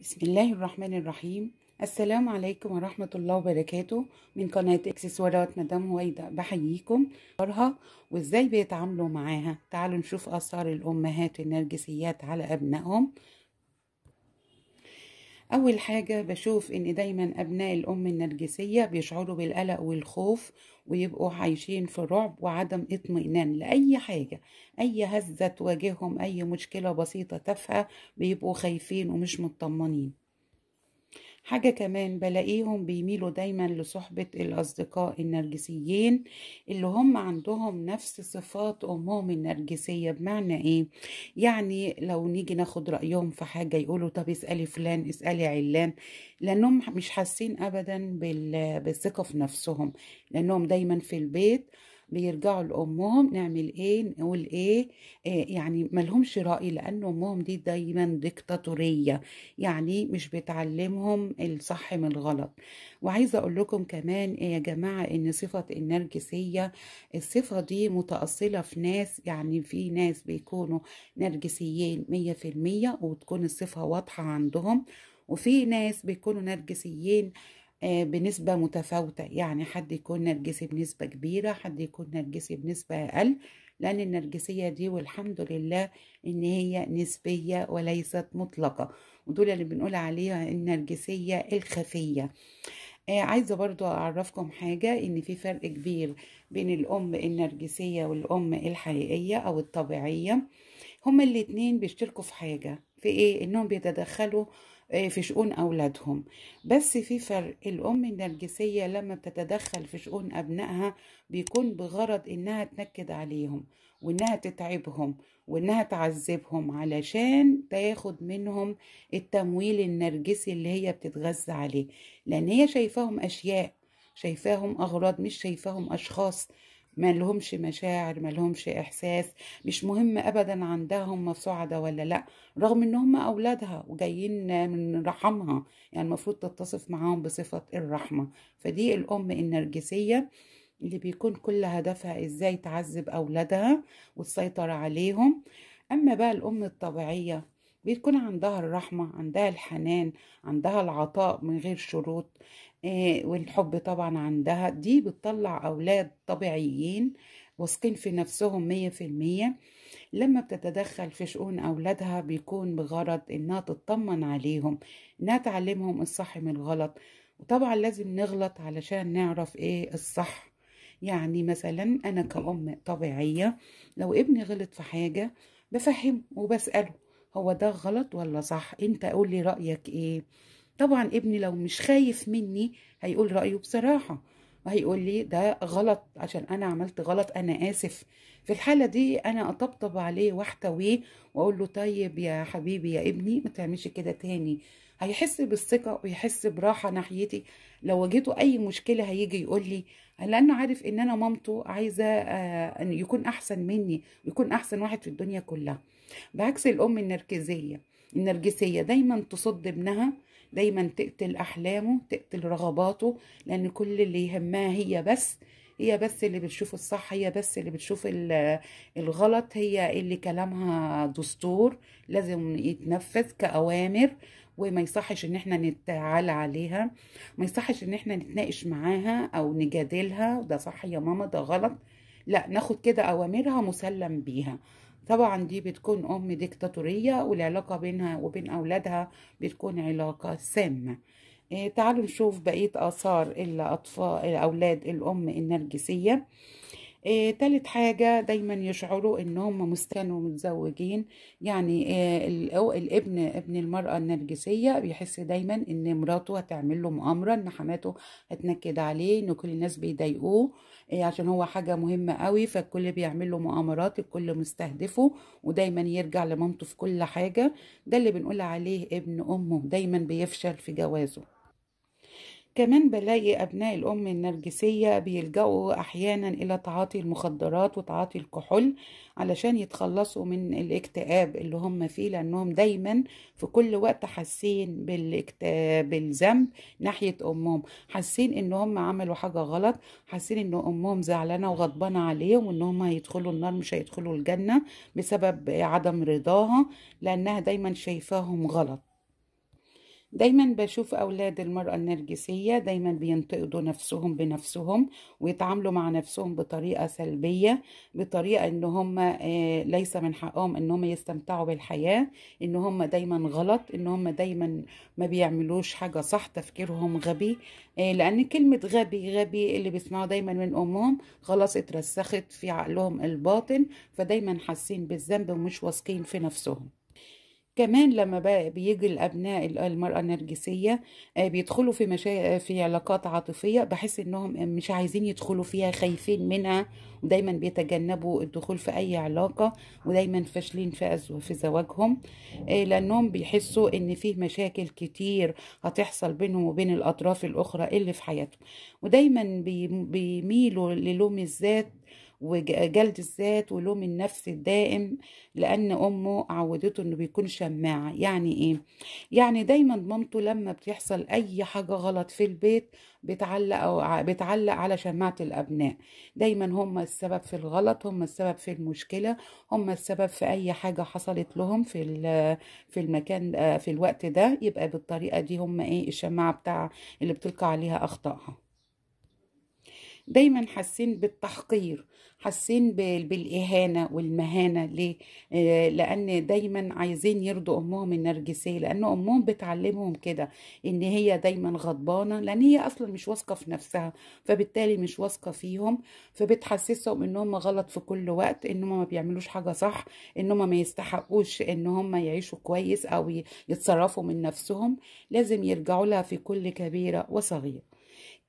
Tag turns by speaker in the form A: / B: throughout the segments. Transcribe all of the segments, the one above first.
A: بسم الله الرحمن الرحيم السلام عليكم ورحمة الله وبركاته من قناة اكسسوارات مدام هويدا بحييكم أسعارها وازاي بيتعاملوا معاها تعالوا نشوف أسعار الأمهات النرجسيات على أبنائهم أول حاجة بشوف إن دايما أبناء الأم النرجسية بيشعروا بالقلق والخوف ويبقوا عايشين في رعب وعدم اطمئنان لأي حاجة أي هزة تواجههم أي مشكلة بسيطة تافهة بيبقوا خايفين ومش مطمنين حاجة كمان بلاقيهم بيميلوا دايما لصحبة الأصدقاء النرجسيين اللي هم عندهم نفس صفات أمهم النرجسية بمعنى إيه؟ يعني لو نيجي ناخد رأيهم في حاجة يقولوا طب اسألي فلان اسألي علان لأنهم مش حاسين أبدا بالثقة في نفسهم لأنهم دايما في البيت بيرجعوا لامهم نعمل ايه نقول ايه, إيه يعني ملهمش راي لان امهم دي دايما ديكتاتوريه يعني مش بتعلمهم الصح من الغلط وعايزه اقول لكم كمان إيه يا جماعه ان صفه النرجسيه الصفه دي متاصله في ناس يعني في ناس بيكونوا نرجسيين مية في المية وتكون الصفه واضحه عندهم وفي ناس بيكونوا نرجسيين آه، بنسبة متفاوتة يعني حد يكون نرجسي بنسبة كبيرة حد يكون نرجسي بنسبة أقل لأن النرجسية دي والحمد لله إن هي نسبية وليست مطلقة ودول اللي بنقول عليها النرجسية الخفية آه، عايزة برضو أعرفكم حاجة إن في فرق كبير بين الأم النرجسية والأم الحقيقية أو الطبيعية هما الاتنين بيشتركوا في حاجة في إيه؟ إنهم بيتدخلوا إيه، في شؤون أولادهم بس في فرق الأم النرجسية لما بتتدخل في شؤون أبنائها بيكون بغرض إنها تنكد عليهم وإنها تتعبهم وإنها تعذبهم علشان تاخد منهم التمويل النرجسي اللي هي بتتغذى عليه لأن هي شايفاهم أشياء شايفاهم أغراض مش شايفاهم أشخاص ما لهمش مشاعر ما لهمش احساس مش مهم ابدا عندهم سعدة ولا لا رغم ان هم اولادها وجايين من رحمها يعني المفروض تتصف معاهم بصفة الرحمة فدي الام النرجسية اللي بيكون كل هدفها ازاي تعذب اولادها والسيطرة عليهم اما بقى الام الطبيعية بيكون عندها الرحمة عندها الحنان عندها العطاء من غير شروط آه، والحب طبعا عندها دي بتطلع أولاد طبيعيين واثقين في نفسهم مية في المية لما بتتدخل في شؤون أولادها بيكون بغرض إنها تطمن عليهم إنها تعلمهم الصح من الغلط وطبعا لازم نغلط علشان نعرف إيه الصح يعني مثلا أنا كأم طبيعية لو ابني غلط في حاجة بفهمه وبسأله هو ده غلط ولا صح انت قولي رأيك ايه طبعا ابني لو مش خايف مني هيقول رأيه بصراحة وهيقول لي ده غلط عشان أنا عملت غلط أنا آسف في الحالة دي أنا أطبطب عليه واحتويه وأقول له طيب يا حبيبي يا ابني ما تعملش كده تاني هيحس بالثقة ويحس براحة ناحيتي لو واجهته أي مشكلة هيجي يقول لي لأنه عارف إن أنا مامته عايزة آه، أن يكون أحسن مني ويكون أحسن واحد في الدنيا كلها بعكس الأم النرجسية النرجسية دايما تصد ابنها دايما تقتل احلامه تقتل رغباته لان كل اللي يهمها هي بس هي بس اللي بتشوف الصح هي بس اللي بتشوف الغلط هي اللي كلامها دستور لازم يتنفذ كأوامر وما يصحش ان احنا نتعالى عليها ما يصحش ان احنا نتناقش معاها او نجادلها ده صح يا ماما ده غلط لا ناخد كده اوامرها مسلم بيها طبعا دي بتكون ام ديكتاتورية والعلاقة بينها وبين اولادها بتكون علاقة سامة إيه تعالوا نشوف بقية اثار الاطفال اولاد الام النرجسية آه، تالت حاجة دايما يشعروا ان هم مستنوا متزوجين يعني آه الابن ابن المرأة النرجسية بيحس دايما ان مراته هتعمله مؤامرة ان حماته هتنكد عليه ان كل الناس بيضايقوه آه عشان هو حاجة مهمة قوي فالكل بيعمله مؤامرات الكل مستهدفه ودايما يرجع لمامته في كل حاجة ده اللي بنقول عليه ابن امه دايما بيفشل في جوازه كمان بلاقي أبناء الأم النرجسية بيلجأوا أحيانا إلى تعاطي المخدرات وتعاطي الكحول علشان يتخلصوا من الاكتئاب اللي هم فيه لأنهم دايما في كل وقت حاسين بالذنب ناحية أمهم حاسين إن عملوا حاجة غلط حاسين إن أمهم زعلانة وغضبانة عليهم وأنهم هيدخلوا النار مش هيدخلوا الجنة بسبب عدم رضاها لأنها دايما شايفاهم غلط دايما بشوف أولاد المرأة النرجسية دايما بينتقدوا نفسهم بنفسهم ويتعاملوا مع نفسهم بطريقة سلبية بطريقة إن هم آه، ليس من حقهم إن هم يستمتعوا بالحياة إن هم دايما غلط إن هم دايما ما بيعملوش حاجة صح تفكيرهم غبي آه، لأن كلمة غبي غبي اللي بيسمعوا دايما من أمهم خلاص اترسخت في عقلهم الباطن فدايما حاسين بالذنب ومش واثقين في نفسهم كمان لما بقى بيجي الابناء المراه النرجسيه آه، بيدخلوا في مشا... في علاقات عاطفيه بحس انهم مش عايزين يدخلوا فيها خايفين منها ودايما بيتجنبوا الدخول في اي علاقه ودايما فاشلين في أزو... في زواجهم آه، لانهم بيحسوا ان في مشاكل كتير هتحصل بينهم وبين الاطراف الاخرى اللي في حياتهم ودايما بي... بيميلوا للوم الذات وجلد الذات ولوم النفس الدائم لان امه عودته انه بيكون شماعه يعني ايه يعني دايما مامته لما بتحصل اي حاجه غلط في البيت بتعلق أو بتعلق على شماعه الابناء دايما هم السبب في الغلط هم السبب في المشكله هم السبب في اي حاجه حصلت لهم في في المكان آه، في الوقت ده يبقى بالطريقه دي هم ايه الشماعه بتاع اللي بتلقى عليها اخطائها دايما حاسين بالتحقير حاسين بالاهانه والمهانه ليه آه، لان دايما عايزين يرضوا امهم النرجسيه لان امهم بتعلمهم كده ان هي دايما غضبانه لان هي اصلا مش واثقه في نفسها فبالتالي مش واثقه فيهم فبتحسسهم ان هم غلط في كل وقت ان هم ما بيعملوش حاجه صح ان هم ما يستحقوش ان هم يعيشوا كويس او يتصرفوا من نفسهم لازم يرجعوا لها في كل كبيره وصغيره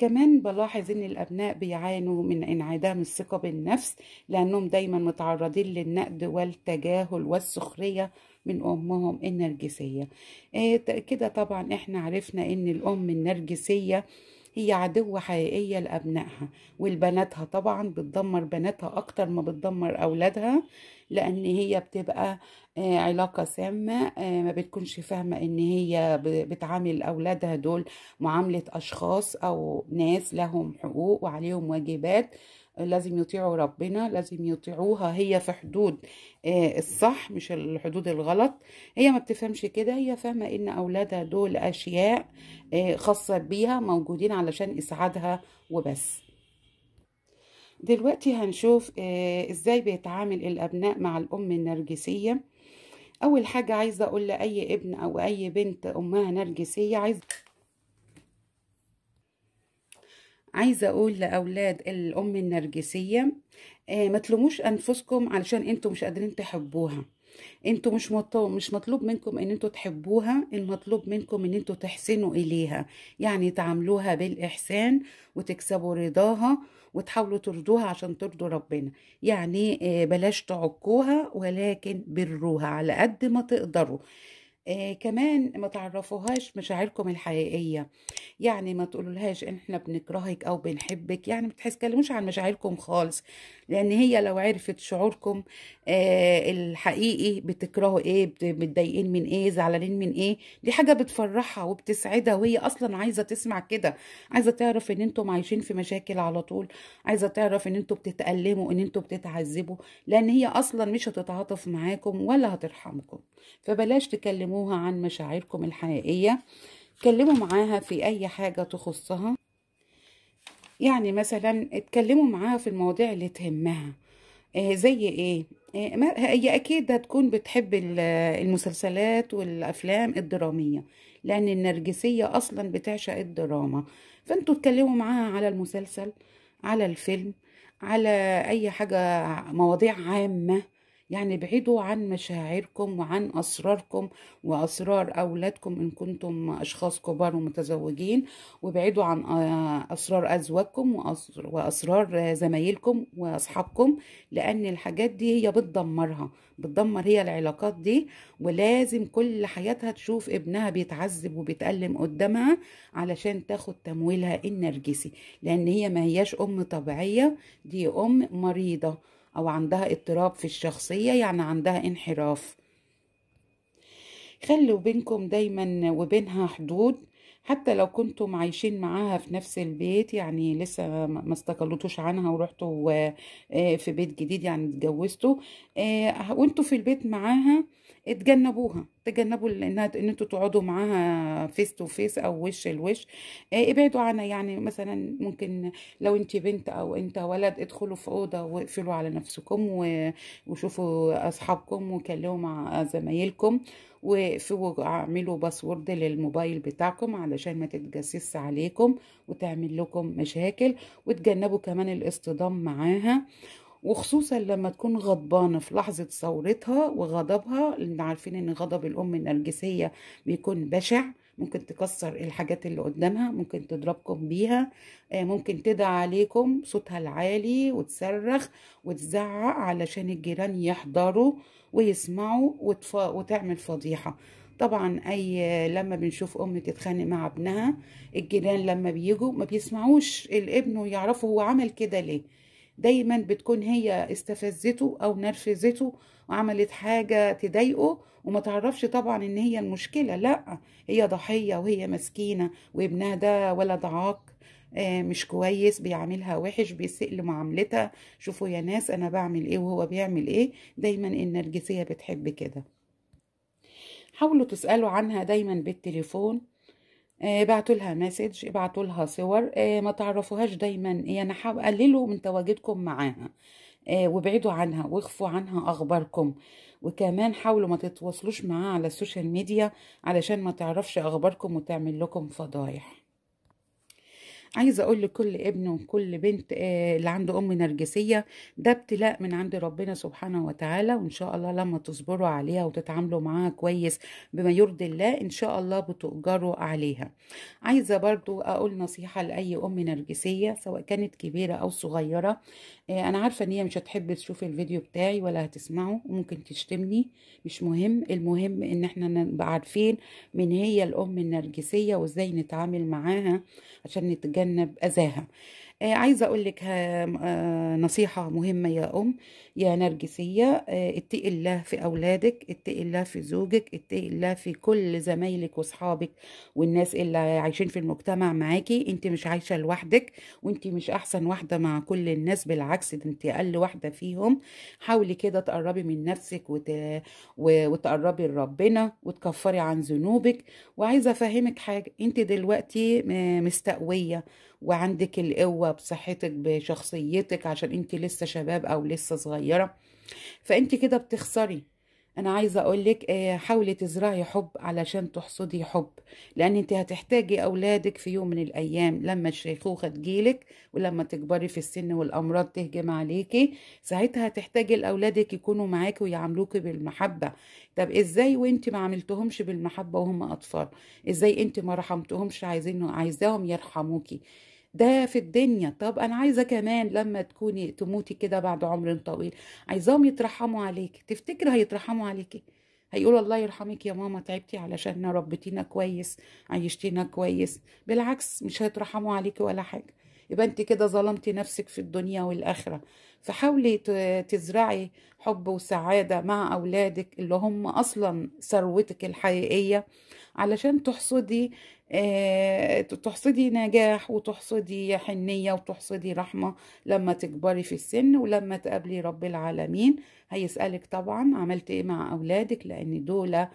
A: كمان بلاحظ ان الابناء بيعانوا من انعدام الثقه بالنفس لانهم دايما متعرضين للنقد والتجاهل والسخريه من امهم النرجسيه آه، كده طبعا احنا عرفنا ان الام النرجسيه هي عدوة حقيقية لأبنائها والبناتها طبعا بتدمر بناتها أكتر ما بتدمر أولادها لأن هي بتبقى آه، علاقة سامة آه، ما بتكونش فاهمة إن هي بتعامل أولادها دول معاملة أشخاص أو ناس لهم حقوق وعليهم واجبات لازم يطيعوا ربنا لازم يطيعوها هي في حدود آه، الصح مش الحدود الغلط هي ما بتفهمش كده هي فاهمة ان اولادها دول اشياء آه، خاصة بيها موجودين علشان اسعادها وبس دلوقتي هنشوف آه، ازاي بيتعامل الابناء مع الام النرجسية اول حاجة عايزة اقول لاي ابن او اي بنت امها نرجسية عايزة عايزه اقول لاولاد الام النرجسيه آه، ما تلوموش انفسكم علشان انتوا مش قادرين تحبوها انتوا مش مطلوب مش مطلوب منكم ان انتوا تحبوها المطلوب منكم ان انتوا تحسنوا اليها يعني تعاملوها بالاحسان وتكسبوا رضاها وتحاولوا ترضوها عشان ترضوا ربنا يعني آه، بلاش تعكوها ولكن بروها على قد ما تقدروا آه كمان ما تعرفوهاش مشاعركم الحقيقية يعني ما تقولولهاش احنا بنكرهك او بنحبك يعني ما تتكلموش عن مشاعركم خالص لان هي لو عرفت شعوركم آه الحقيقي بتكرهوا ايه متضايقين من ايه زعلانين من ايه دي حاجه بتفرحها وبتسعدها وهي اصلا عايزه تسمع كده عايزه تعرف ان انتم عايشين في مشاكل على طول عايزه تعرف ان انتم بتتالموا ان انتم بتتعذبوا لان هي اصلا مش هتتعاطف معاكم ولا هترحمكم فبلاش تكلموها عن مشاعركم الحقيقيه اتكلموا معاها في اي حاجة تخصها يعني مثلا اتكلموا معاها في المواضيع اللي تهمها آه زي ايه آه، هي اكيد هتكون بتحب المسلسلات والافلام الدراميه لان النرجسيه اصلا بتعشق الدراما فانتوا اتكلموا معاها على المسلسل على الفيلم على اي حاجه مواضيع عامه يعني بعيدوا عن مشاعركم وعن أسراركم وأسرار أولادكم إن كنتم أشخاص كبار ومتزوجين وبعيدوا عن آه، أسرار أزواجكم وأسرار زمايلكم وأصحابكم لأن الحاجات دي هي بتدمرها بتدمر هي العلاقات دي ولازم كل حياتها تشوف ابنها بيتعذب وبيتألم قدامها علشان تاخد تمويلها النرجسي لأن هي ما هياش أم طبيعية دي أم مريضة أو عندها اضطراب في الشخصية يعني عندها انحراف خلوا بينكم دايما وبينها حدود حتى لو كنتم عايشين معاها في نفس البيت يعني لسه ما استقلتوش عنها ورحتوا آه، في بيت جديد يعني اتجوزتوا آه، وانتوا في البيت معاها اتجنبوها تجنبوا ان انتوا تقعدوا معاها فيس تو فيس او وش لوش آه، ابعدوا عنها يعني مثلا ممكن لو انت بنت او انت ولد ادخلوا في اوضه واقفلوا على نفسكم وشوفوا اصحابكم وكلموا مع زمايلكم وفي اعملوا باسورد للموبايل بتاعكم علشان ما تتجسس عليكم وتعمل لكم مشاكل وتجنبوا كمان الاصطدام معاها وخصوصا لما تكون غضبانة في لحظة ثورتها وغضبها لأن عارفين إن غضب الأم النرجسية بيكون بشع ممكن تكسر الحاجات اللي قدامها ممكن تضربكم بيها آه، ممكن تدعى عليكم صوتها العالي وتصرخ وتزعق علشان الجيران يحضروا ويسمعوا وتف... وتعمل فضيحة طبعا اي لما بنشوف ام تتخانق مع ابنها الجيران لما بيجوا ما بيسمعوش الابن ويعرفوا هو عمل كده ليه دايما بتكون هي استفزته او نرفزته وعملت حاجه تضايقه وما تعرفش طبعا ان هي المشكله لا هي ضحيه وهي مسكينه وابنها ده ولد عاق آه، مش كويس بيعاملها وحش بيسئل لمعاملتها شوفوا يا ناس انا بعمل ايه وهو بيعمل ايه دايما النرجسيه بتحب كده حاولوا تسالوا عنها دايما بالتليفون آه، ابعتوا لها مسج ابعتوا لها صور آه، ما تعرفوهاش دايما يعني إيه، حاولوا قللوا من تواجدكم معاها آه، وابعدوا عنها واخفوا عنها اخباركم وكمان حاولوا ما تتواصلوش معاها على السوشيال ميديا علشان ما تعرفش اخباركم وتعمل لكم فضايح عايزه اقول لكل ابن وكل بنت آه، اللي عنده ام نرجسيه ده ابتلاء من عند ربنا سبحانه وتعالى وان شاء الله لما تصبروا عليها وتتعاملوا معاها كويس بما يرضي الله ان شاء الله بتؤجروا عليها عايزه برضو اقول نصيحه لاي ام نرجسيه سواء كانت كبيره او صغيره آه، انا عارفه ان هي مش هتحب تشوف الفيديو بتاعي ولا هتسمعه وممكن تشتمني مش مهم المهم ان احنا نبقى عارفين من هي الام النرجسيه وازاي نتعامل معاها عشان نتجنب تتجنب أذاها آه، عايزه اقول لك آه، نصيحه مهمه يا ام يا نرجسيه آه، اتقي الله في اولادك اتقي الله في زوجك اتقي الله في كل زمايلك واصحابك والناس اللي عايشين في المجتمع معاكي انت مش عايشه لوحدك وانت مش احسن واحده مع كل الناس بالعكس ده انت اقل واحده فيهم حاولي كده تقربي من نفسك وت... وتقربي لربنا وتكفري عن ذنوبك وعايزه افهمك حاجه انت دلوقتي مستقويه وعندك القوه بصحتك بشخصيتك عشان انت لسه شباب او لسه صغيرة فانت كده بتخسري انا عايزه اقول لك آه، حاولي تزرعي حب علشان تحصدي حب لان انت هتحتاجي اولادك في يوم من الايام لما الشيخوخه تجيلك ولما تكبري في السن والامراض تهجم عليكي ساعتها هتحتاجي لاولادك يكونوا معاكي ويعاملوكي بالمحبه طب ازاي وانت ما عملتهمش بالمحبه وهم اطفال ازاي انت ما رحمتهمش عايزين عايزاهم يرحموكي ده في الدنيا طب انا عايزه كمان لما تكوني تموتي كده بعد عمر طويل عايزاهم يترحموا عليكي تفتكر هيترحموا عليكي هيقول الله يرحمك يا ماما تعبتي علشان ربيتينا كويس عيشتينا كويس بالعكس مش هيترحموا عليكي ولا حاجه يبقى انت كده ظلمتي نفسك في الدنيا والاخره فحاولي تزرعي حب وسعاده مع اولادك اللي هم اصلا ثروتك الحقيقيه علشان تحصدي آه تحصدي نجاح وتحصدي حنيه وتحصدي رحمه لما تكبري في السن ولما تقابلي رب العالمين هيسالك طبعا عملت ايه مع اولادك لان دول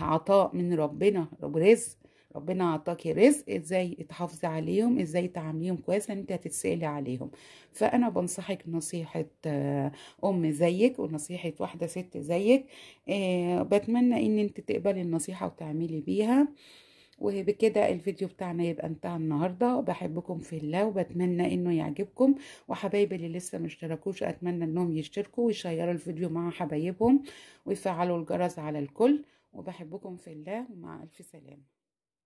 A: عطاء من ربنا ورزق ربنا اعطاكي رزق ازاي تحافظي عليهم ازاي تعامليهم كويس لان انت هتتسالي عليهم فانا بنصحك نصيحه آه، ام زيك ونصيحه واحده ست زيك آه، بتمنى ان انت تقبلي النصيحه وتعملي بيها وبكده الفيديو بتاعنا يبقى انتهى النهارده بحبكم في الله وبتمنى انه يعجبكم وحبايبي اللي لسه مشتركوش اتمنى انهم يشتركوا ويشيروا الفيديو مع حبايبهم ويفعلوا الجرس على الكل وبحبكم في الله ومع الف سلامه